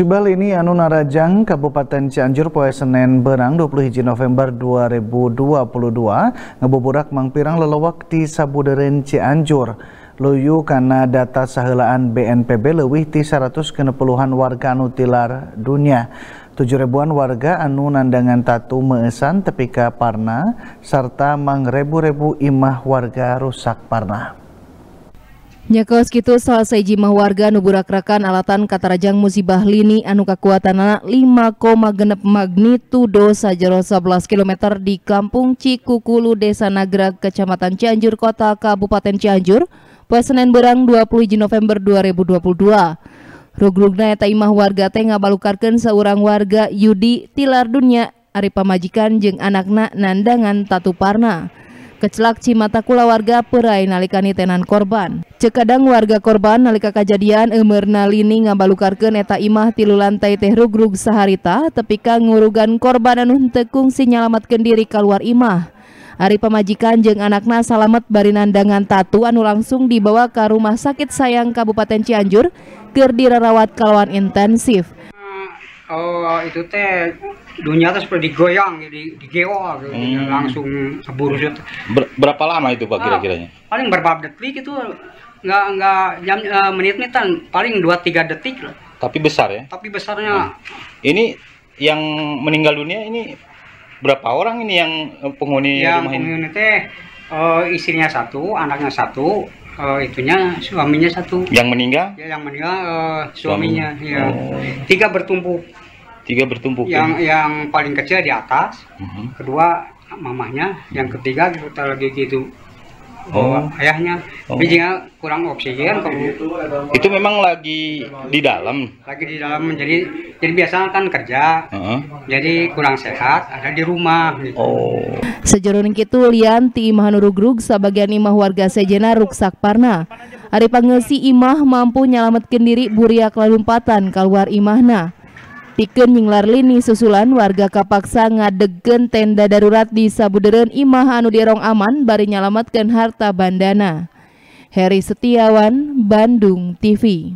Jubal ini Anu Narajang, Kabupaten Cianjur, Poe Senen, Berang, 20 hiji November 2022, ngebuburak mangpirang lelewak di Sabuderen Cianjur. Luyu karena data sahelaan BNPB lebih di 160-an warga anu tilar dunia. 7 ribuan warga anu nandangan tatu meesan tepika parna, serta mangrebu-rebu imah warga rusak parna. Nyakos kitu selesai mah warga nuburakrakan alatan katarajang musibah lini anu kakuatan anak genep magnitudo sajero 11 km di Kampung Cikukulu Desa Nagra Kecamatan Cianjur Kota Kabupaten Cianjur pas Senin berang 20 November 2022. Rugrugna eta imah warga teh ngabalukarkeun seorang warga Yudi tilar dunya ari pamajikan jeung anakna nandangan Tatuparna. Kecelak cimata kula warga perai nalikani tenan korban. Cekadang warga korban nalika kejadian emerna lini ngabalukarkan eta imah tilu lantai teh rugrug saharita tepika ngurugan korban anu tekung sinyalamatkan diri keluar imah. Ari pemajikan jeng anakna salamet barinandangan tatu anu langsung dibawa ke rumah sakit sayang Kabupaten Cianjur ker dirawat kalawan intensif oh itu teh dunia tuh seperti digoyang jadi digeo gitu, hmm. langsung seburu gitu. Ber, berapa lama itu pak ah, kira-kiranya paling berapa detik itu nggak nggak jam uh, eh, menit-menitan paling 2-3 detik lah tapi besar ya tapi besarnya hmm. ini yang meninggal dunia ini berapa orang ini yang penghuni yang rumah ini penghuni teh uh, istrinya satu anaknya satu uh, itunya suaminya satu. Yang meninggal? Ya, yang meninggal uh, suaminya. Suami. Ya. Oh. Tiga bertumpuk. Tiga bertumpuk. Yang ya. yang paling kecil di atas. Uh mhm. -huh. Kedua mamahnya, yang ketiga kita lagi gitu oh. ayahnya oh. bijinya kurang oksigen kok. itu memang lagi di dalam lagi di dalam menjadi, jadi biasa kan kerja uh -huh. jadi kurang sehat ada di rumah gitu. oh sejeroning itu lian ti imah nurugrug sebagian imah warga sejena ruksak parna Ari pangesi imah mampu nyelamatkan diri buria kelalumpatan keluar imahna yang nyinglar lini susulan warga kapaksa ngadegen tenda darurat di Sabuderen Imah anu dierong aman bari nyalamatkan harta bandana. Heri Setiawan, Bandung TV